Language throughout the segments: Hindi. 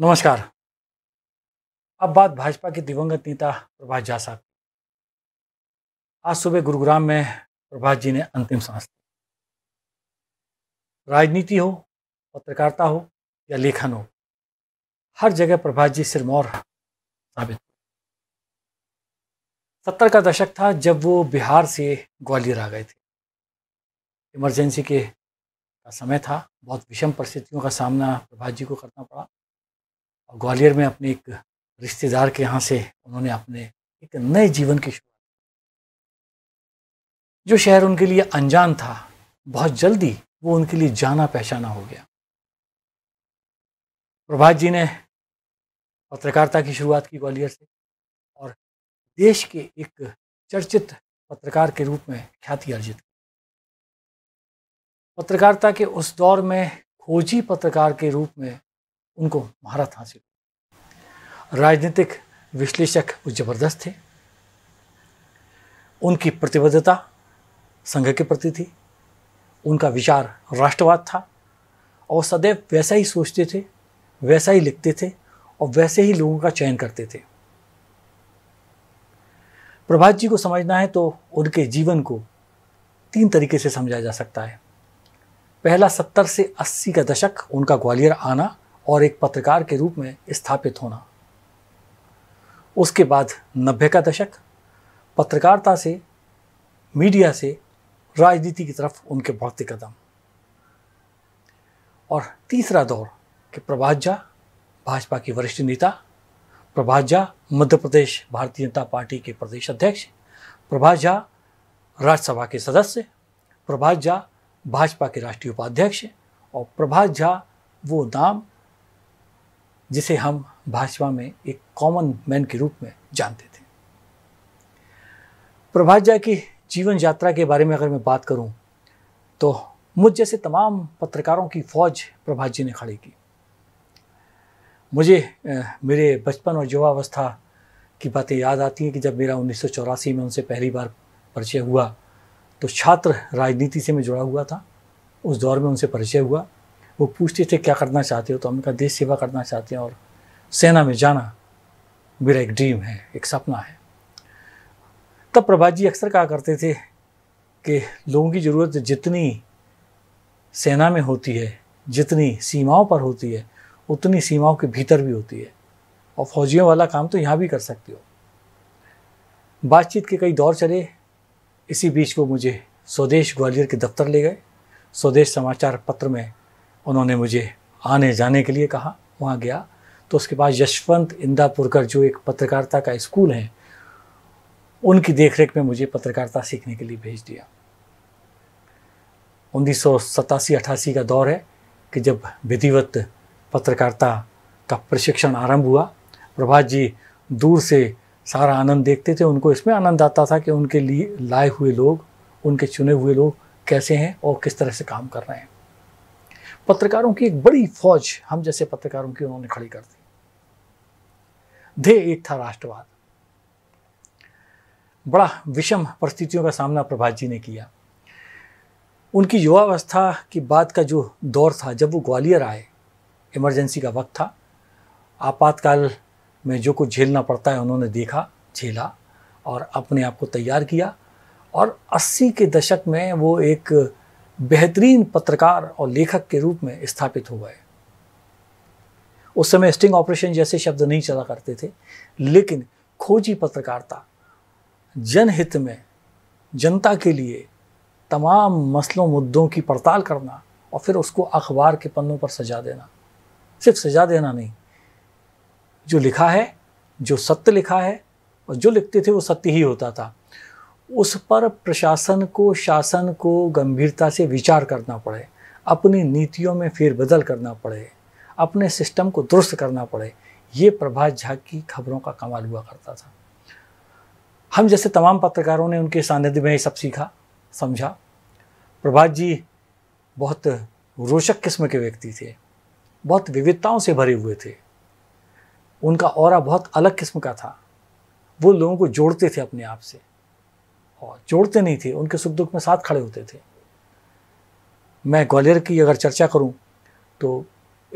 नमस्कार अब बात भाजपा के दिवंगत नेता प्रभाष झा साहब आज सुबह गुरुग्राम में प्रभाष जी ने अंतिम सांस ली राजनीति हो पत्रकारिता हो या लेखन हो हर जगह प्रभाष जी सिरमौर साबित सत्तर का दशक था जब वो बिहार से ग्वालियर आ गए थे इमरजेंसी के का समय था बहुत विषम परिस्थितियों का सामना प्रभात जी को करना पड़ा ग्वालियर में अपने एक रिश्तेदार के यहाँ से उन्होंने अपने एक नए जीवन की शुरुआत जो शहर उनके लिए अनजान था बहुत जल्दी वो उनके लिए जाना पहचाना हो गया प्रभात जी ने पत्रकारिता की शुरुआत की ग्वालियर से और देश के एक चर्चित पत्रकार के रूप में ख्याति अर्जित की पत्रकारिता के उस दौर में खोजी पत्रकार के रूप में उनको महारत हासिल राजनीतिक विश्लेषक ज़बरदस्त थे उनकी प्रतिबद्धता संघ के प्रति थी उनका विचार राष्ट्रवाद था और सदैव वैसा ही सोचते थे वैसा ही लिखते थे और वैसे ही लोगों का चयन करते थे प्रभात जी को समझना है तो उनके जीवन को तीन तरीके से समझा जा सकता है पहला सत्तर से अस्सी का दशक उनका ग्वालियर आना और एक पत्रकार के रूप में स्थापित होना उसके बाद नब्बे का दशक पत्रकारिता से मीडिया से राजनीति की तरफ उनके बढ़ते कदम और तीसरा दौर कि प्रभात झा भाजपा के वरिष्ठ नेता प्रभात झा मध्य प्रदेश भारतीय जनता पार्टी के प्रदेश अध्यक्ष प्रभात झा राज्यसभा के सदस्य प्रभात झा भाजपा के राष्ट्रीय उपाध्यक्ष और प्रभात झा वो नाम जिसे हम भाजपा में एक कॉमन मैन के रूप में जानते थे प्रभात झा की जीवन यात्रा के बारे में अगर मैं बात करूं तो मुझ जैसे तमाम पत्रकारों की फ़ौज प्रभात जी ने खड़ी की मुझे मेरे बचपन और युवावस्था की बातें याद आती हैं कि जब मेरा उन्नीस में उनसे पहली बार परिचय हुआ तो छात्र राजनीति से मैं जुड़ा हुआ था उस दौर में उनसे परिचय हुआ वो पूछते थे क्या करना चाहते हो तो हमने कहा देश सेवा करना चाहते हैं और सेना में जाना मेरा एक ड्रीम है एक सपना है तब प्रभात जी अक्सर कहा करते थे कि लोगों की ज़रूरत जितनी सेना में होती है जितनी सीमाओं पर होती है उतनी सीमाओं के भीतर भी होती है और फौजियों वाला काम तो यहाँ भी कर सकते हो बातचीत के कई दौर चले इसी बीच वो मुझे स्वदेश ग्वालियर के दफ्तर ले गए स्वदेश समाचार पत्र में उन्होंने मुझे आने जाने के लिए कहा वहाँ गया तो उसके बाद यशवंत इंदापुरकर जो एक पत्रकारिता का स्कूल है उनकी देखरेख में मुझे पत्रकारिता सीखने के लिए भेज दिया उन्नीस सौ सतासी अठासी का दौर है कि जब विधिवत पत्रकारिता का प्रशिक्षण आरंभ हुआ प्रभात जी दूर से सारा आनंद देखते थे उनको इसमें आनंद आता था कि उनके लिए लाए हुए लोग उनके चुने हुए लोग कैसे हैं और किस तरह से काम कर रहे हैं पत्रकारों की एक बड़ी फौज हम जैसे पत्रकारों की उन्होंने खड़ी कर दी धे एक था राष्ट्रवाद बड़ा विषम परिस्थितियों का सामना प्रभात जी ने किया उनकी युवावस्था की बात का जो दौर था जब वो ग्वालियर आए इमरजेंसी का वक्त था आपातकाल में जो कुछ झेलना पड़ता है उन्होंने देखा झेला और अपने आप को तैयार किया और 80 के दशक में वो एक बेहतरीन पत्रकार और लेखक के रूप में स्थापित हो गए उस समय स्टिंग ऑपरेशन जैसे शब्द नहीं चला करते थे लेकिन खोजी पत्रकारिता जनहित में जनता के लिए तमाम मसलों मुद्दों की पड़ताल करना और फिर उसको अखबार के पन्नों पर सजा देना सिर्फ सजा देना नहीं जो लिखा है जो सत्य लिखा है और जो लिखते थे वो सत्य ही होता था उस पर प्रशासन को शासन को गंभीरता से विचार करना पड़े अपनी नीतियों में फेरबदल करना पड़े अपने सिस्टम को दुरुस्त करना पड़े ये प्रभात झा की खबरों का कमाल हुआ करता था हम जैसे तमाम पत्रकारों ने उनके सानिध्य में ये सब सीखा समझा प्रभात जी बहुत रोचक किस्म के व्यक्ति थे बहुत विविधताओं से भरे हुए थे उनका और बहुत अलग किस्म का था वो लोगों को जोड़ते थे अपने आप से और जोड़ते नहीं थे उनके सुख दुख में साथ खड़े होते थे मैं ग्वालियर की अगर चर्चा करूं तो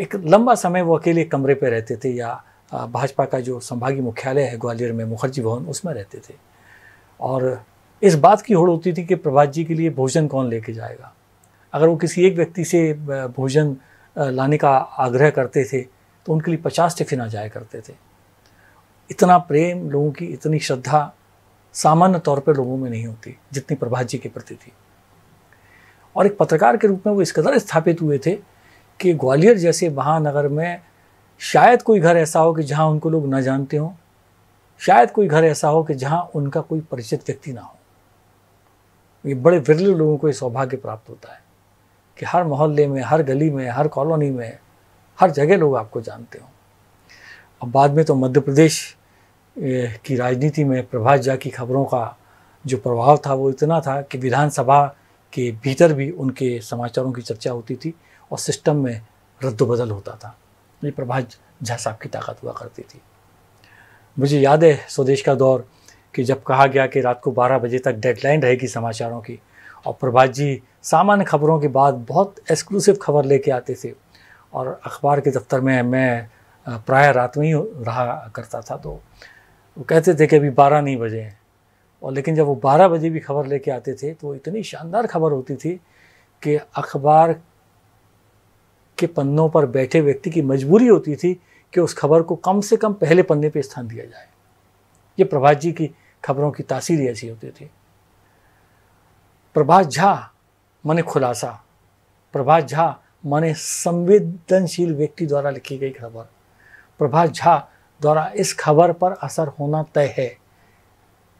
एक लंबा समय वो अकेले कमरे पर रहते थे या भाजपा का जो संभागीय मुख्यालय है ग्वालियर में मुखर्जी भवन उसमें रहते थे और इस बात की होड़ होती थी कि प्रभात जी के लिए भोजन कौन लेके जाएगा अगर वो किसी एक व्यक्ति से भोजन लाने का आग्रह करते थे तो उनके लिए पचास टिफिन आ जाया करते थे इतना प्रेम लोगों की इतनी श्रद्धा सामान्य तौर पर लोगों में नहीं होती जितनी प्रभात जी के प्रति थी और एक पत्रकार के रूप में वो इस कदर स्थापित हुए थे कि ग्वालियर जैसे महानगर में शायद कोई घर ऐसा हो कि जहाँ उनको लोग ना जानते हों शायद कोई घर ऐसा हो कि जहाँ उनका कोई परिचित व्यक्ति ना हो ये बड़े विरले लोगों को ये सौभाग्य प्राप्त होता है कि हर मोहल्ले में हर गली में हर कॉलोनी में हर जगह लोग आपको जानते हों अब बाद में तो मध्य प्रदेश की राजनीति में प्रभात झा की खबरों का जो प्रभाव था वो इतना था कि विधानसभा के भीतर भी उनके समाचारों की चर्चा होती थी और सिस्टम में रद्दबदल होता था ये प्रभात झा साहब की ताकत हुआ करती थी मुझे याद है स्वदेश का दौर कि जब कहा गया कि रात को 12 बजे तक डेडलाइन रहेगी समाचारों की और प्रभात जी सामान्य खबरों के बाद बहुत एक्सक्लूसिव खबर लेके आते थे और अखबार के दफ्तर में मैं प्रायः रात में ही रहा करता था तो वो कहते थे कि अभी बारह नहीं बजे हैं और लेकिन जब वो बारह बजे भी खबर लेके आते थे तो इतनी शानदार खबर होती थी कि अखबार के पन्नों पर बैठे व्यक्ति की मजबूरी होती थी कि उस खबर को कम से कम पहले पन्ने पर स्थान दिया जाए ये प्रभात जी की खबरों की तासीर ऐसी होती थी प्रभात झा मन खुलासा प्रभात झा माने संवेदनशील व्यक्ति द्वारा लिखी गई खबर प्रभात झा द्वारा इस खबर पर असर होना तय है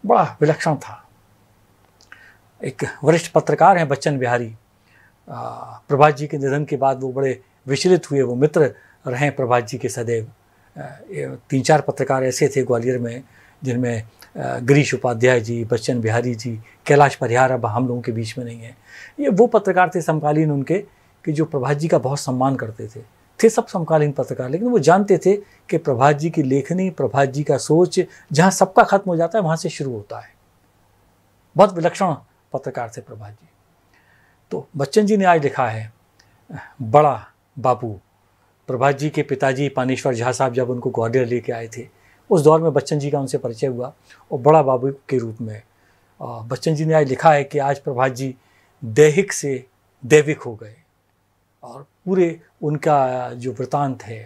बड़ा विलक्षण था एक वरिष्ठ पत्रकार हैं बच्चन बिहारी प्रभात जी के निधन के बाद वो बड़े विचलित हुए वो मित्र रहे प्रभात जी के सदैव तीन चार पत्रकार ऐसे थे ग्वालियर में जिनमें गिरीश उपाध्याय जी बच्चन बिहारी जी कैलाश परिहार अब हम लोगों के बीच में नहीं है ये वो पत्रकार थे समकालीन उनके कि जो प्रभात जी का बहुत सम्मान करते थे थे सब समकालीन पत्रकार लेकिन वो जानते थे कि प्रभात जी की लेखनी प्रभात जी का सोच जहाँ सबका खत्म हो जाता है वहाँ से शुरू होता है बहुत विलक्षण पत्रकार थे प्रभात जी तो बच्चन जी ने आज लिखा है बड़ा बापू प्रभात जी के पिताजी पानेश्वर झा साहब जब उनको ग्वालियर लेके आए थे उस दौर में बच्चन जी का उनसे परिचय हुआ और बड़ा बाबू के रूप में बच्चन जी ने आज लिखा है कि आज प्रभात जी दैहिक से दैविक हो गए और पूरे उनका जो वृतांत है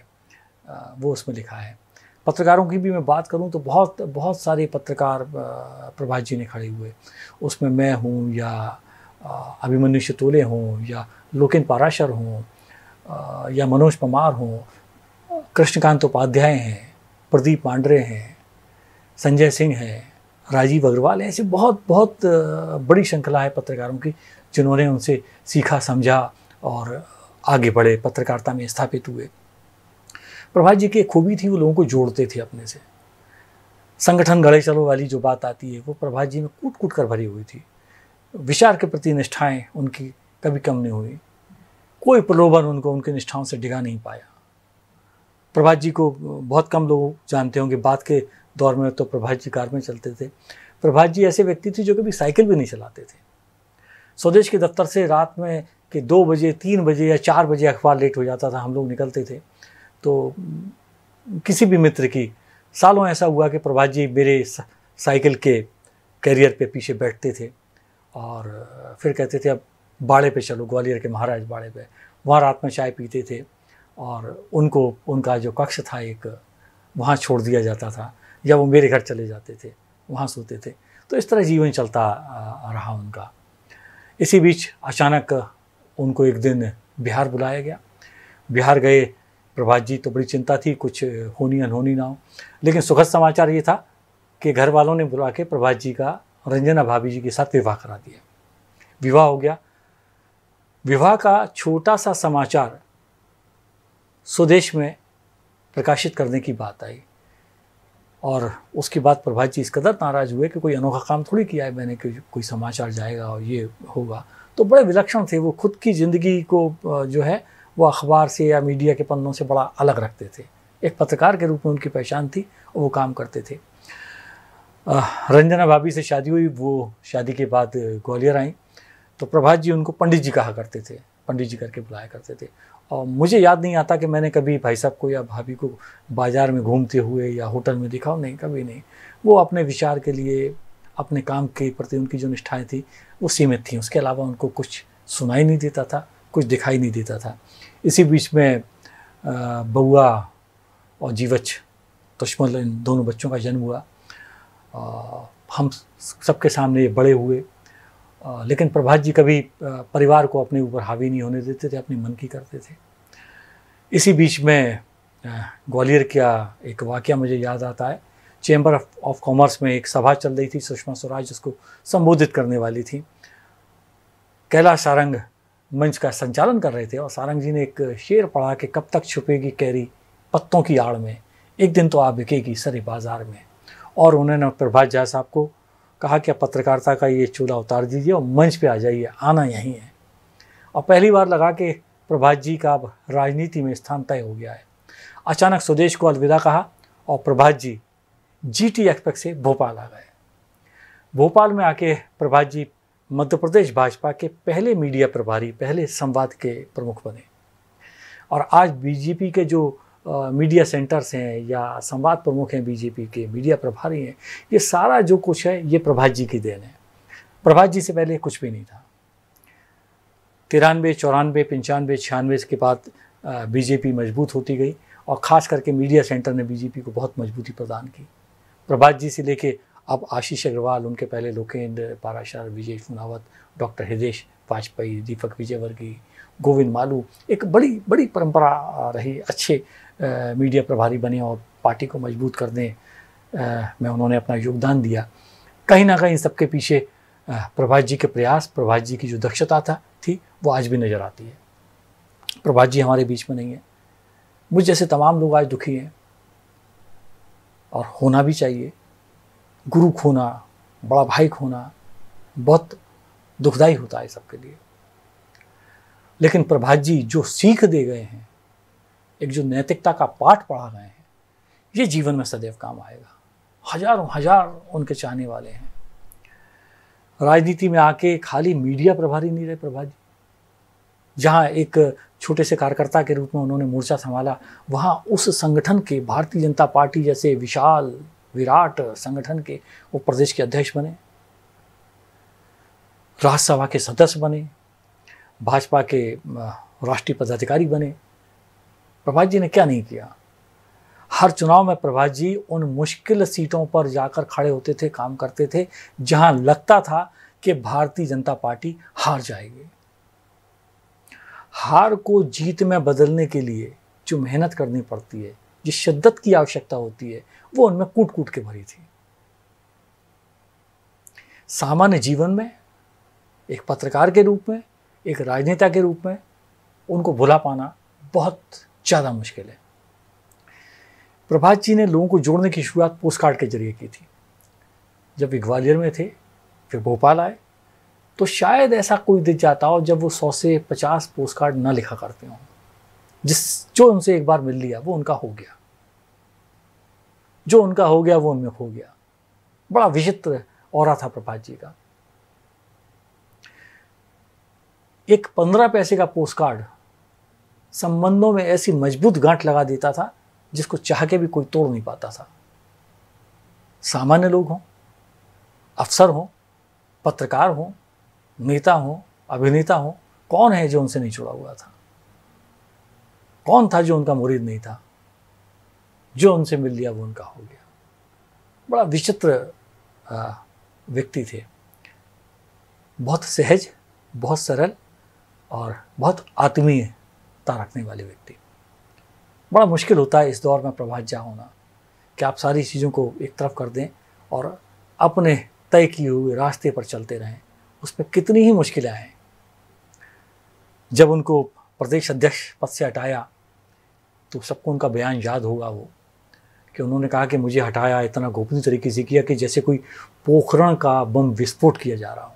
वो उसमें लिखा है पत्रकारों की भी मैं बात करूं तो बहुत बहुत सारे पत्रकार प्रभात जी ने खड़े हुए उसमें मैं हूं या अभिमन्यु शतोले हों या लोकिन पाराशर हों या मनोज पमार हों कृष्णकांत उपाध्याय हैं प्रदीप पांडरे हैं संजय सिंह हैं राजीव अग्रवाल हैं ऐसे बहुत बहुत बड़ी श्रृंखला है पत्रकारों की जिन्होंने उनसे सीखा समझा और आगे बढ़े पत्रकारिता में स्थापित हुए प्रभात जी की एक खूबी थी वो लोगों को जोड़ते थे अपने से संगठन गढ़े चलो वाली जो बात आती है वो प्रभात जी में कूट कूट कर भरी हुई थी विचार के प्रति निष्ठाएं उनकी कभी कम नहीं हुई कोई प्रलोभन उनको उनकी निष्ठाओं से डिगा नहीं पाया प्रभात जी को बहुत कम लोग जानते होंगे बात के दौर में तो प्रभात जी कार में चलते थे प्रभात जी ऐसे व्यक्ति थे जो कभी साइकिल भी नहीं चलाते थे स्वदेश के दफ्तर से रात में कि दो बजे तीन बजे या चार बजे अखबार लेट हो जाता था हम लोग निकलते थे तो किसी भी मित्र की सालों ऐसा हुआ कि प्रभात जी मेरे साइकिल के कैरियर पे पीछे बैठते थे और फिर कहते थे अब बाड़े पे चलो ग्वालियर के महाराज बाड़े पे वहाँ रात में चाय पीते थे और उनको उनका जो कक्ष था एक वहाँ छोड़ दिया जाता था या वो मेरे घर चले जाते थे वहाँ सोते थे तो इस तरह जीवन चलता रहा उनका इसी बीच अचानक उनको एक दिन बिहार बुलाया गया बिहार गए प्रभात जी तो बड़ी चिंता थी कुछ होनी अनहोनी ना हो लेकिन सुखद समाचार ये था कि घर वालों ने बुला के प्रभात जी का रंजना भाभी जी के साथ विवाह करा दिया विवाह हो गया विवाह का छोटा सा समाचार स्वदेश में प्रकाशित करने की बात आई और उसके बाद प्रभात जी इस कदर नाराज हुए कि कोई अनोखा काम थोड़ी किया है मैंने कि कोई समाचार जाएगा और ये होगा तो बड़े विलक्षण थे वो खुद की ज़िंदगी को जो है वो अखबार से या मीडिया के पन्नों से बड़ा अलग रखते थे एक पत्रकार के रूप में उनकी पहचान थी और वो काम करते थे रंजना भाभी से शादी हुई वो शादी के बाद ग्वालियर आई तो प्रभात जी उनको पंडित जी कहा करते थे पंडित जी करके बुलाया करते थे और मुझे याद नहीं आता कि मैंने कभी भाई साहब को या भाभी को बाज़ार में घूमते हुए या होटल में दिखाओ नहीं कभी नहीं वो अपने विचार के लिए अपने काम के प्रति उनकी जो निष्ठाएं थी वो सीमित थी उसके अलावा उनको कुछ सुनाई नहीं देता था कुछ दिखाई नहीं देता था इसी बीच में बउआ और जीवच तुष्मल इन दोनों बच्चों का जन्म हुआ आ, हम सबके सामने ये बड़े हुए आ, लेकिन प्रभात जी कभी परिवार को अपने ऊपर हावी नहीं होने देते थे अपने मन की करते थे इसी बीच में ग्वालियर का एक वाक्य मुझे याद आता है चैम्बर ऑफ कॉमर्स में एक सभा चल रही थी सुषमा स्वराज उसको संबोधित करने वाली थी कैलाश सारंग मंच का संचालन कर रहे थे और सारंग जी ने एक शेर पढ़ा कि कब तक छुपेगी कैरी पत्तों की आड़ में एक दिन तो आप बिकेगी सरे बाजार में और उन्होंने प्रभात झा साहब को कहा कि पत्रकारिता का ये चूल्हा उतार दीजिए और मंच पे आ जाइए आना यहीं है और पहली बार लगा कि प्रभात जी का अब राजनीति में स्थान तय हो गया है अचानक स्वदेश को अलविदा कहा और प्रभात जी जीटी एक्सपेक्ट से भोपाल आ गए भोपाल में आके प्रभात जी मध्य प्रदेश भाजपा के पहले मीडिया प्रभारी पहले संवाद के प्रमुख बने और आज बीजेपी के जो आ, मीडिया सेंटर्स हैं या संवाद प्रमुख हैं बीजेपी के मीडिया प्रभारी हैं ये सारा जो कुछ है ये प्रभात जी की देन है प्रभात जी से पहले कुछ भी नहीं था तिरानवे चौरानवे पंचानवे छियानवे के बाद बीजेपी मजबूत होती गई और ख़ास करके मीडिया सेंटर ने बीजेपी को बहुत मजबूती प्रदान की प्रभात जी से लेके अब आशीष अग्रवाल उनके पहले लोकेंद्र पाराशर विजय फुनावत डॉक्टर हृदेश वाजपेयी दीपक विजयवर्गीय गोविंद मालू एक बड़ी बड़ी परंपरा रही अच्छे आ, मीडिया प्रभारी बने और पार्टी को मजबूत करने में उन्होंने अपना योगदान दिया कहीं ना कहीं सबके पीछे प्रभात जी के प्रयास प्रभात जी की जो दक्षता था थी वो आज भी नज़र आती है प्रभात जी हमारे बीच में नहीं है मुझ जैसे तमाम लोग आज दुखी हैं और होना भी चाहिए गुरु खोना बड़ा भाई खोना बहुत दुखदाई होता है सबके लिए लेकिन प्रभात जी जो सीख दे गए हैं एक जो नैतिकता का पाठ पढ़ा गए हैं ये जीवन में सदैव काम आएगा हजारों हजार उनके चाहने वाले हैं राजनीति में आके खाली मीडिया प्रभारी नहीं रहे प्रभात जी जहाँ एक छोटे से कार्यकर्ता के रूप में उन्होंने मोर्चा संभाला वहाँ उस संगठन के भारतीय जनता पार्टी जैसे विशाल विराट संगठन के वो प्रदेश के अध्यक्ष बने राज्यसभा के सदस्य बने भाजपा के राष्ट्रीय पदाधिकारी बने प्रभात जी ने क्या नहीं किया हर चुनाव में प्रभात जी उन मुश्किल सीटों पर जाकर खड़े होते थे काम करते थे जहां लगता था कि भारतीय जनता पार्टी हार जाएगी हार को जीत में बदलने के लिए जो मेहनत करनी पड़ती है जिस शिद्दत की आवश्यकता होती है वो उनमें कूट कूट के भरी थी सामान्य जीवन में एक पत्रकार के रूप में एक राजनेता के रूप में उनको भुला पाना बहुत ज़्यादा मुश्किल है प्रभात जी ने लोगों को जोड़ने की शुरुआत पोस्ट कार्ड के जरिए की थी जब वे ग्वालियर में थे फिर भोपाल आए तो शायद ऐसा कोई दिन जाता हो जब वो सौ से पचास पोस्ट कार्ड ना लिखा करते हों जिस जो उनसे एक बार मिल लिया वो उनका हो गया जो उनका हो गया वो उनमें खो गया बड़ा विचित्र और था प्रभात जी का एक पंद्रह पैसे का पोस्ट कार्ड संबंधों में ऐसी मजबूत गांठ लगा देता था जिसको चाह के भी कोई तोड़ नहीं पाता था सामान्य लोग हों अफसर हों पत्रकार हों नेता हो अभिनेता हो कौन है जो उनसे नहीं छुड़ा हुआ था कौन था जो उनका मुरीद नहीं था जो उनसे मिल लिया वो उनका हो गया बड़ा विचित्र व्यक्ति थे बहुत सहज बहुत सरल और बहुत आत्मीयता रखने वाले व्यक्ति बड़ा मुश्किल होता है इस दौर में प्रभात जा होना कि आप सारी चीज़ों को एक तरफ कर दें और अपने तय किए हुए रास्ते पर चलते रहें उसमें कितनी ही मुश्किलें आए जब उनको प्रदेश अध्यक्ष पद से हटाया तो सबको उनका बयान याद होगा वो कि उन्होंने कहा कि मुझे हटाया इतना गोपनीय तरीके से किया कि जैसे कोई पोखरण का बम विस्फोट किया जा रहा हो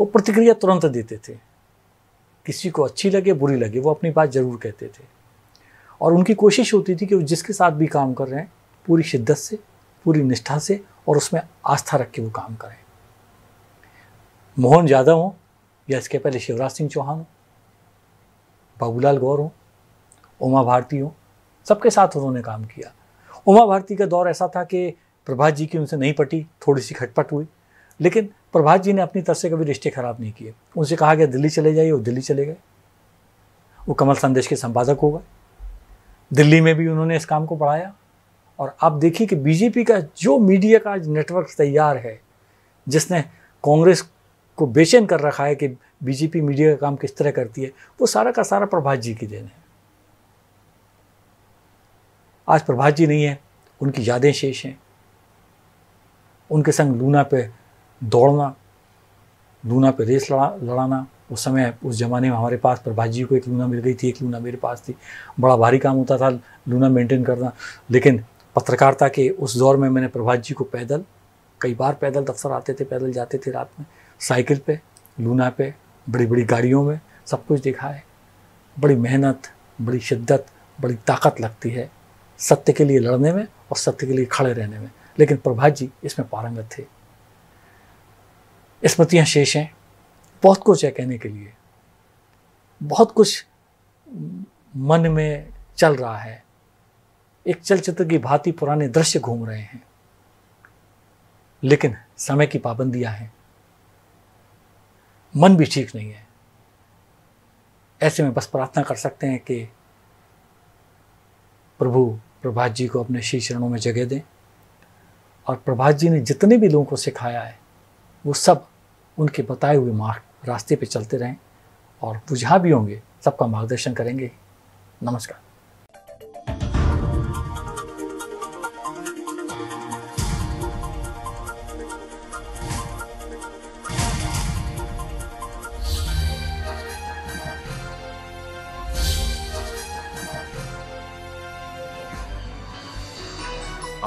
वो प्रतिक्रिया तुरंत देते थे किसी को अच्छी लगे बुरी लगे वो अपनी बात ज़रूर कहते थे और उनकी कोशिश होती थी कि वो जिसके साथ भी काम कर रहे हैं पूरी शिद्दत से पूरी निष्ठा से और उसमें आस्था रख के वो काम करें मोहन यादव हों या इसके पहले शिवराज सिंह चौहान हों बाबूलाल गौर हों उमा भारती हों सबके साथ उन्होंने काम किया उमा भारती का दौर ऐसा था कि प्रभात जी की उनसे नहीं पटी थोड़ी सी खटपट हुई लेकिन प्रभात जी ने अपनी तरफ से कभी रिश्ते खराब नहीं किए उनसे कहा गया दिल्ली चले जाइए वो दिल्ली चले गए वो कमल संदेश के संपादक हो गए दिल्ली में भी उन्होंने इस काम को बढ़ाया और आप देखिए कि बीजेपी का जो मीडिया का आज नेटवर्क तैयार है जिसने कांग्रेस को बेचैन कर रखा है कि बीजेपी मीडिया का काम किस तरह करती है वो सारा का सारा प्रभात जी की देन है आज प्रभात जी नहीं है उनकी यादें शेष हैं उनके संग लूना पे दौड़ना लूना पे रेस लड़ा लड़ाना उस समय उस ज़माने में हमारे पास प्रभात जी को एक लूना मिल गई थी एक लूना मेरे पास थी बड़ा भारी काम होता था लूना मेंटेन करना लेकिन पत्रकारिता के उस दौर में मैंने प्रभात जी को पैदल कई बार पैदल दफ्तर आते थे पैदल जाते थे रात में साइकिल पे लूना पे बड़ी बड़ी गाड़ियों में सब कुछ देखा है बड़ी मेहनत बड़ी शिद्दत बड़ी ताकत लगती है सत्य के लिए लड़ने में और सत्य के लिए खड़े रहने में लेकिन प्रभात जी इसमें पारंगत थे स्मृतियाँ शेष हैं बहुत कुछ है कहने के लिए बहुत कुछ मन में चल रहा है एक चलचित्र की भांति पुराने दृश्य घूम रहे हैं लेकिन समय की पाबंदियां हैं मन भी ठीक नहीं है ऐसे में बस प्रार्थना कर सकते हैं कि प्रभु प्रभात जी को अपने श्री चरणों में जगह दें और प्रभात जी ने जितने भी लोगों को सिखाया है वो सब उनके बताए हुए मार्ग रास्ते पे चलते रहें और वो जहाँ भी होंगे सबका मार्गदर्शन करेंगे नमस्कार